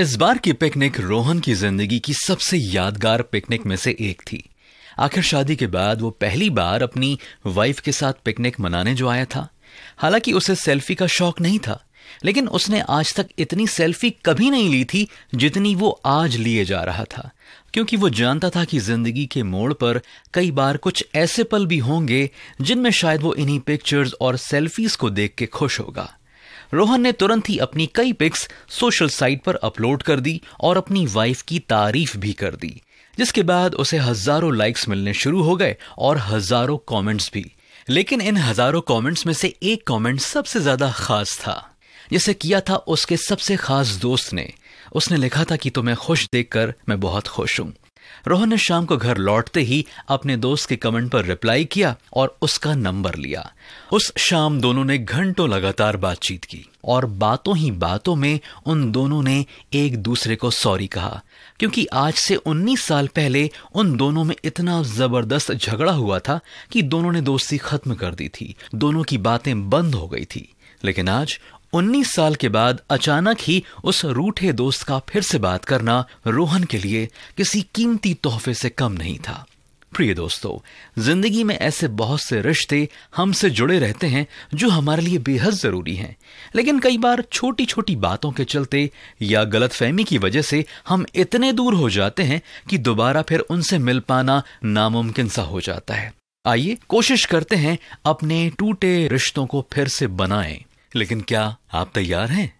इस बार की पिकनिक रोहन की जिंदगी की सबसे यादगार पिकनिक में से एक थी आखिर शादी के बाद वो पहली बार अपनी वाइफ के साथ पिकनिक मनाने जो आया था हालांकि उसे सेल्फी का शौक नहीं था लेकिन उसने आज तक इतनी सेल्फी कभी नहीं ली थी जितनी वो आज लिए जा रहा था क्योंकि वो जानता था कि जिंदगी के मोड़ पर कई बार कुछ ऐसे पल भी होंगे जिनमें शायद वो इन्हीं पिक्चर्स और सेल्फीज को देख के खुश होगा रोहन ने तुरंत ही अपनी कई पिक्स सोशल साइट पर अपलोड कर दी और अपनी वाइफ की तारीफ भी कर दी जिसके बाद उसे हजारों लाइक्स मिलने शुरू हो गए और हजारों कमेंट्स भी लेकिन इन हजारों कमेंट्स में से एक कमेंट सबसे ज्यादा खास था जिसे किया था उसके सबसे खास दोस्त ने उसने लिखा था कि तुम्हें खुश देखकर मैं बहुत खुश हूं रोहन ने शाम को घर लौटते ही अपने दोस्त के कमेंट पर रिप्लाई किया और उसका नंबर लिया उस शाम दोनों ने घंटों लगातार बातचीत की और बातों ही बातों में उन दोनों ने एक दूसरे को सॉरी कहा क्योंकि आज से 19 साल पहले उन दोनों में इतना जबरदस्त झगड़ा हुआ था कि दोनों ने दोस्ती खत्म कर दी थी दोनों की बातें बंद हो गई थी लेकिन आज उन्नीस साल के बाद अचानक ही उस रूठे दोस्त का फिर से बात करना रोहन के लिए किसी कीमती तोहफे से कम नहीं था प्रिय दोस्तों जिंदगी में ऐसे बहुत से रिश्ते हमसे जुड़े रहते हैं जो हमारे लिए बेहद जरूरी हैं लेकिन कई बार छोटी छोटी बातों के चलते या गलतफहमी की वजह से हम इतने दूर हो जाते हैं कि दोबारा फिर उनसे मिल पाना नामुमकिन सा हो जाता है आइए कोशिश करते हैं अपने टूटे रिश्तों को फिर से बनाएं लेकिन क्या आप तैयार हैं